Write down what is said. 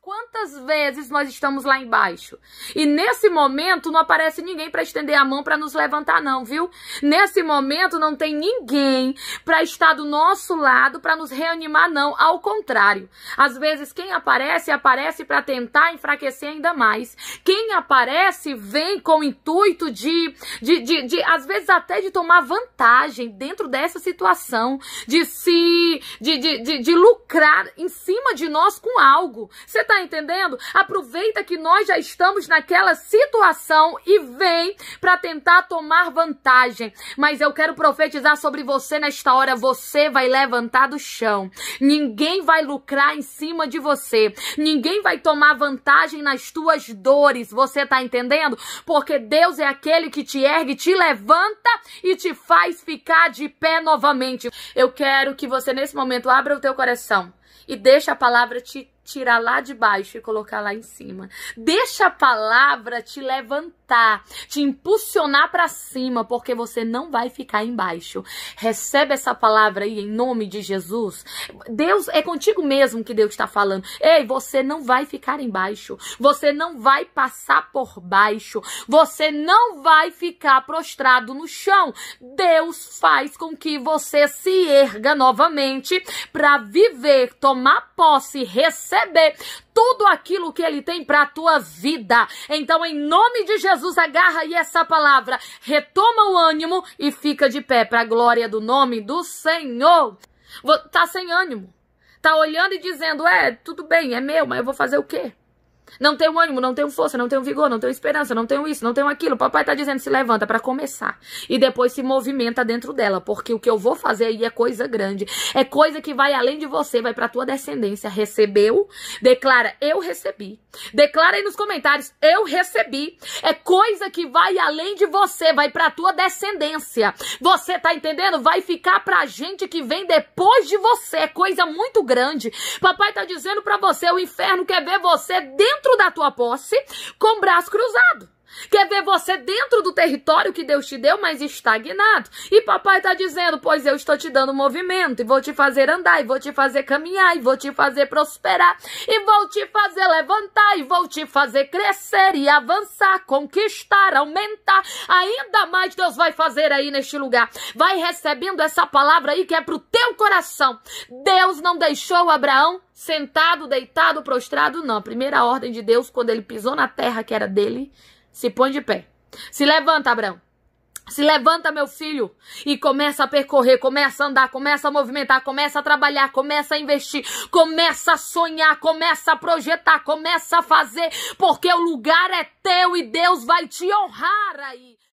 quantas vezes nós estamos lá embaixo? E nesse momento não aparece ninguém para estender a mão para nos levantar não, viu? Nesse momento não tem ninguém para estar do nosso lado para nos reanimar não, ao contrário. Às vezes quem aparece aparece para tentar enfraquecer ainda mais. Quem aparece vem com o intuito de, de, de, de às vezes até de tomar vantagem dentro dessa situação, de se de, de, de, de lucrar em cima de nós com algo. Você tá entendendo? Aproveita que nós já estamos naquela situação e vem para tentar tomar vantagem. Mas eu quero profetizar sobre você nesta hora, você vai levantar do chão. Ninguém vai lucrar em cima de você. Ninguém vai tomar vantagem nas tuas dores. Você tá entendendo? Porque Deus é aquele que te ergue, te levanta e te faz ficar de pé novamente. Eu quero que você nesse momento abra o teu coração e deixa a palavra te tirar lá de baixo e colocar lá em cima. Deixa a palavra te levantar, te impulsionar para cima, porque você não vai ficar embaixo. Recebe essa palavra aí em nome de Jesus. Deus é contigo mesmo que Deus está falando. Ei, você não vai ficar embaixo. Você não vai passar por baixo. Você não vai ficar prostrado no chão. Deus faz com que você se erga novamente para viver, tomar posse, receber receber tudo aquilo que ele tem para a tua vida. Então, em nome de Jesus, agarra aí essa palavra, retoma o ânimo e fica de pé para a glória do nome do Senhor. Tá sem ânimo. Tá olhando e dizendo: "É, tudo bem, é meu, mas eu vou fazer o quê?" Não tenho ânimo, não tenho força, não tenho vigor, não tenho esperança, não tenho isso, não tenho aquilo. Papai tá dizendo, se levanta para começar. E depois se movimenta dentro dela, porque o que eu vou fazer aí é coisa grande. É coisa que vai além de você, vai pra tua descendência. Recebeu? Declara, eu recebi. Declara aí nos comentários, eu recebi. É coisa que vai além de você, vai pra tua descendência. Você tá entendendo? Vai ficar pra gente que vem depois de você. É coisa muito grande. Papai tá dizendo pra você, o inferno quer ver você dentro dentro da tua posse com braço cruzado. Quer ver você dentro do território que Deus te deu, mas estagnado. E papai está dizendo: Pois eu estou te dando movimento, e vou te fazer andar, e vou te fazer caminhar, e vou te fazer prosperar, e vou te fazer levantar, e vou te fazer crescer e avançar, conquistar, aumentar. Ainda mais Deus vai fazer aí neste lugar. Vai recebendo essa palavra aí que é pro teu coração. Deus não deixou Abraão sentado, deitado, prostrado, não. A primeira ordem de Deus, quando ele pisou na terra que era dele, se põe de pé. Se levanta, Abraão. Se levanta, meu filho, e começa a percorrer, começa a andar, começa a movimentar, começa a trabalhar, começa a investir, começa a sonhar, começa a projetar, começa a fazer, porque o lugar é teu e Deus vai te honrar aí.